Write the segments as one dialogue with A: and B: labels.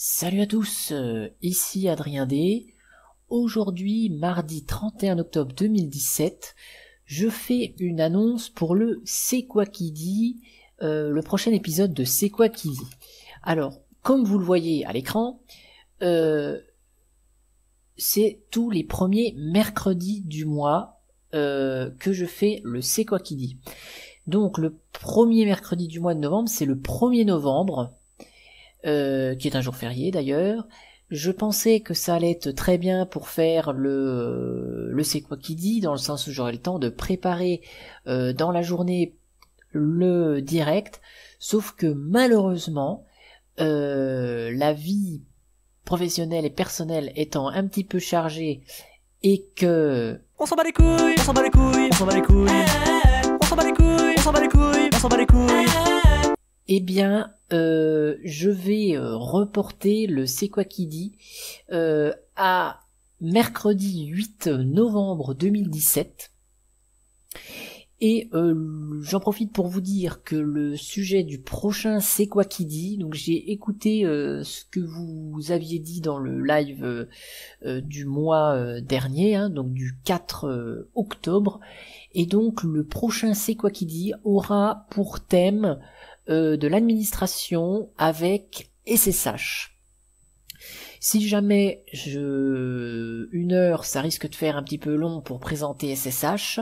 A: Salut à tous, euh, ici Adrien D. Aujourd'hui, mardi 31 octobre 2017, je fais une annonce pour le C'est quoi qui dit, euh, le prochain épisode de C'est quoi qui dit. Alors, comme vous le voyez à l'écran, euh, c'est tous les premiers mercredis du mois que je fais le C'est quoi qui dit. Donc le premier mercredi du mois de novembre, c'est le 1er novembre. Euh, qui est un jour férié d'ailleurs. Je pensais que ça allait être très bien pour faire le euh, le c'est quoi qui dit, dans le sens où j'aurais le temps de préparer euh, dans la journée le direct. Sauf que malheureusement, la vie professionnelle et personnelle étant un petit peu chargée et que on s'en bat les couilles, on s'en bat les couilles, on s'en bat les couilles, eh, eh, eh. on s'en bat les couilles, on s'en bat les couilles, on s'en bat les couilles eh bien, euh, je vais euh, reporter le C'est quoi qui dit euh, à mercredi 8 novembre 2017. Et j'en profite pour vous dire que le sujet du prochain C'est quoi qui dit, donc j'ai écouté ce que vous aviez dit dans le live du mois dernier, hein, donc du 4 octobre, et donc le prochain C'est quoi qui dit aura pour thème euh, de l'administration avec SSH. Si jamais je une heure ça risque de faire un petit peu long pour présenter SSH,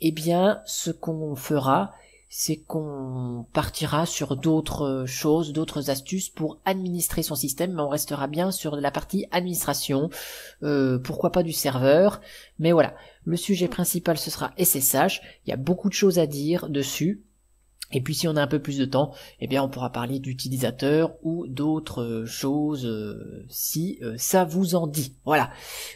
A: eh bien ce qu'on fera c'est qu'on partira sur d'autres choses, d'autres astuces pour administrer son système, mais on restera bien sur la partie administration, euh, pourquoi pas du serveur, mais voilà, le sujet principal ce sera SSH, il y a beaucoup de choses à dire dessus, et puis si on a un peu plus de temps, eh bien on pourra parler d'utilisateurs ou d'autres euh, choses euh, si euh, ça vous en dit. Voilà.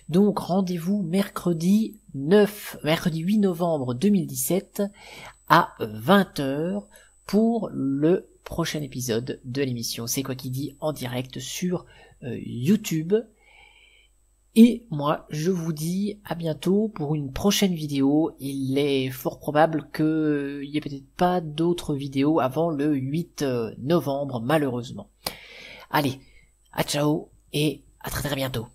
A: Donc rendez-vous mercredi 9, mercredi 8 novembre 2017 à 20h pour le prochain épisode de l'émission C'est quoi qui dit en direct sur YouTube. Et moi, je vous dis à bientôt pour une prochaine vidéo. Il est fort probable qu'il n'y ait peut-être pas d'autres vidéos avant le 8 euh, novembre, malheureusement. Allez, à ciao et à très très bientôt.